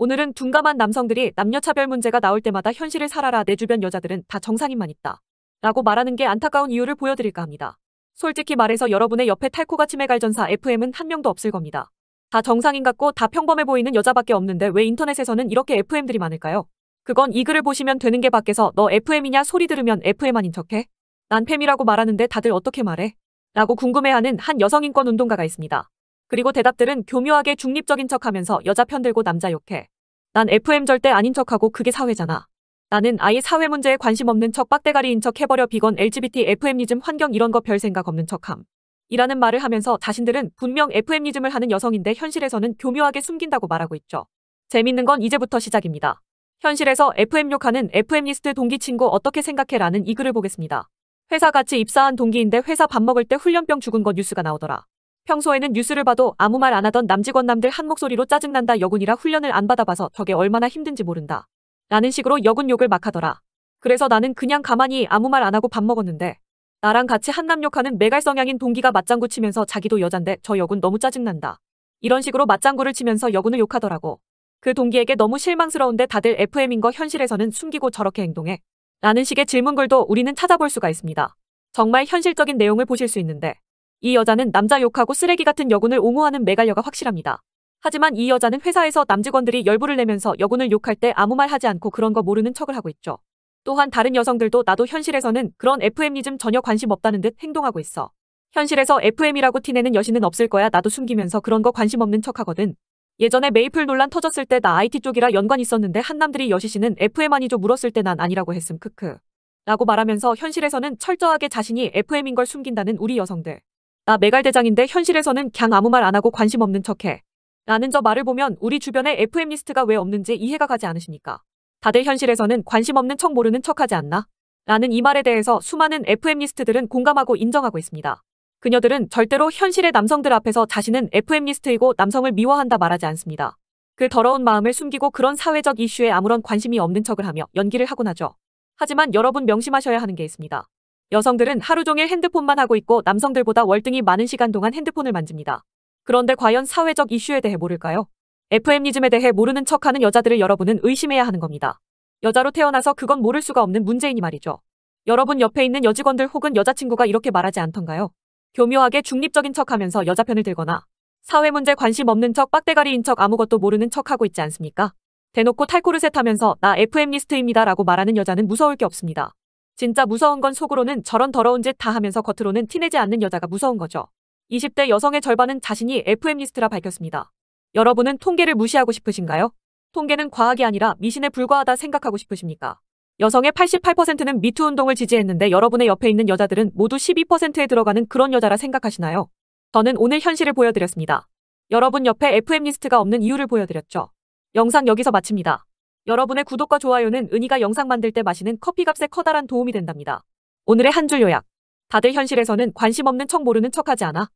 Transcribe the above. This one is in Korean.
오늘은 둔감한 남성들이 남녀차별 문제가 나올 때마다 현실을 살아라 내 주변 여자들은 다 정상인만 있다. 라고 말하는 게 안타까운 이유를 보여드릴까 합니다. 솔직히 말해서 여러분의 옆에 탈코가 치매갈전사 FM은 한 명도 없을 겁니다. 다 정상인 같고 다 평범해 보이는 여자밖에 없는데 왜 인터넷에서는 이렇게 FM들이 많을까요? 그건 이 글을 보시면 되는 게 밖에서 너 FM이냐 소리 들으면 FM 아닌 척해? 난 팸이라고 말하는데 다들 어떻게 말해? 라고 궁금해하는 한 여성인권운동가가 있습니다. 그리고 대답들은 교묘하게 중립적인 척하면서 여자 편들고 남자 욕해. 난 FM 절대 아닌 척하고 그게 사회잖아. 나는 아예 사회 문제에 관심 없는 척 빡대가리인 척 해버려 비건 LGBT FM이즘 환경 이런 거 별 생각 없는 척함. 이라는 말을 하면서 자신들은 분명 FM이즘을 하는 여성인데 현실에서는 교묘하게 숨긴다고 말하고 있죠. 재밌는 건 이제부터 시작입니다. 현실에서 FM 욕하는 FM리스트 동기 친구 어떻게 생각해 라는 이 글을 보겠습니다. 회사 같이 입사한 동기인데 회사 밥 먹을 때 훈련병 죽은 거 뉴스가 나오더라. 평소에는 뉴스를 봐도 아무 말 안 하던 남직원 남들 한 목소리로 짜증난다 여군이라 훈련을 안 받아봐서 저게 얼마나 힘든지 모른다. 라는 식으로 여군 욕을 막 하더라. 그래서 나는 그냥 가만히 아무 말 안 하고 밥 먹었는데 나랑 같이 한남 욕하는 매갈 성향인 동기가 맞장구 치면서 자기도 여잔데 저 여군 너무 짜증난다. 이런 식으로 맞장구를 치면서 여군을 욕하더라고. 그 동기에게 너무 실망스러운데 다들 FM인 거 현실에서는 숨기고 저렇게 행동해. 라는 식의 질문글도 우리는 찾아볼 수가 있습니다. 정말 현실적인 내용을 보실 수 있는데 이 여자는 남자 욕하고 쓰레기 같은 여군을 옹호하는 메갈려가 확실합니다. 하지만 이 여자는 회사에서 남직원들이 열불을 내면서 여군을 욕할 때 아무 말 하지 않고 그런 거 모르는 척을 하고 있죠. 또한 다른 여성들도 나도 현실에서는 그런 FM이즘 전혀 관심 없다는 듯 행동하고 있어. 현실에서 FM이라고 티내는 여신은 없을 거야 나도 숨기면서 그런 거 관심 없는 척 하거든. 예전에 메이플 논란 터졌을 때 나 IT 쪽이라 연관 있었는데 한남들이 여시 씨는 FM 아니죠 물었을 때 난 아니라고 했음 크크. 라고 말하면서 현실에서는 철저하게 자신이 FM인 걸 숨긴다는 우리 여성들. 나 메갈대장인데 현실에서는 걍 아무 말 안 하고 관심 없는 척해. 라는 저 말을 보면 우리 주변에 FM 리스트가 왜 없는지 이해가 가지 않으십니까? 다들 현실에서는 관심 없는 척 모르는 척하지 않나? 라는 이 말에 대해서 수많은 FM 리스트들은 공감하고 인정하고 있습니다. 그녀들은 절대로 현실의 남성들 앞에서 자신은 FM 리스트이고 남성을 미워한다 말하지 않습니다. 그 더러운 마음을 숨기고 그런 사회적 이슈에 아무런 관심이 없는 척을 하며 연기를 하곤 하죠. 하지만 여러분 명심하셔야 하는 게 있습니다. 여성들은 하루 종일 핸드폰만 하고 있고 남성들보다 월등히 많은 시간 동안 핸드폰을 만집니다. 그런데 과연 사회적 이슈에 대해 모를까요? f m 니즘에 대해 모르는 척하는 여자들을 여러분은 의심해야 하는 겁니다. 여자로 태어나서 그건 모를 수가 없는 문제이니 말이죠. 여러분 옆에 있는 여직원들 혹은 여자친구가 이렇게 말하지 않던가요? 교묘하게 중립적인 척하면서 여자편을 들거나 사회 문제 관심 없는 척 빡대가리인 척 아무것도 모르는 척하고 있지 않습니까? 대놓고 탈코르셋 하면서 나 FM리스트입니다 라고 말하는 여자는 무서울 게 없습니다. 진짜 무서운 건 속으로는 저런 더러운 짓 다 하면서 겉으로는 티내지 않는 여자가 무서운 거죠. 20대 여성의 절반은 자신이 FM리스트라 밝혔습니다. 여러분은 통계를 무시하고 싶으신가요? 통계는 과학이 아니라 미신에 불과하다 생각하고 싶으십니까? 여성의 88%는 미투 운동을 지지했는데 여러분의 옆에 있는 여자들은 모두 12%에 들어가는 그런 여자라 생각하시나요? 저는 오늘 현실을 보여드렸습니다. 여러분 옆에 FM리스트가 없는 이유를 보여드렸죠. 영상 여기서 마칩니다. 여러분의 구독과 좋아요는 은희가 영상 만들 때 마시는 커피값에 커다란 도움이 된답니다. 오늘의 한 줄 요약. 다들 현실에서는 관심 없는 척 모르는 척하지 않아.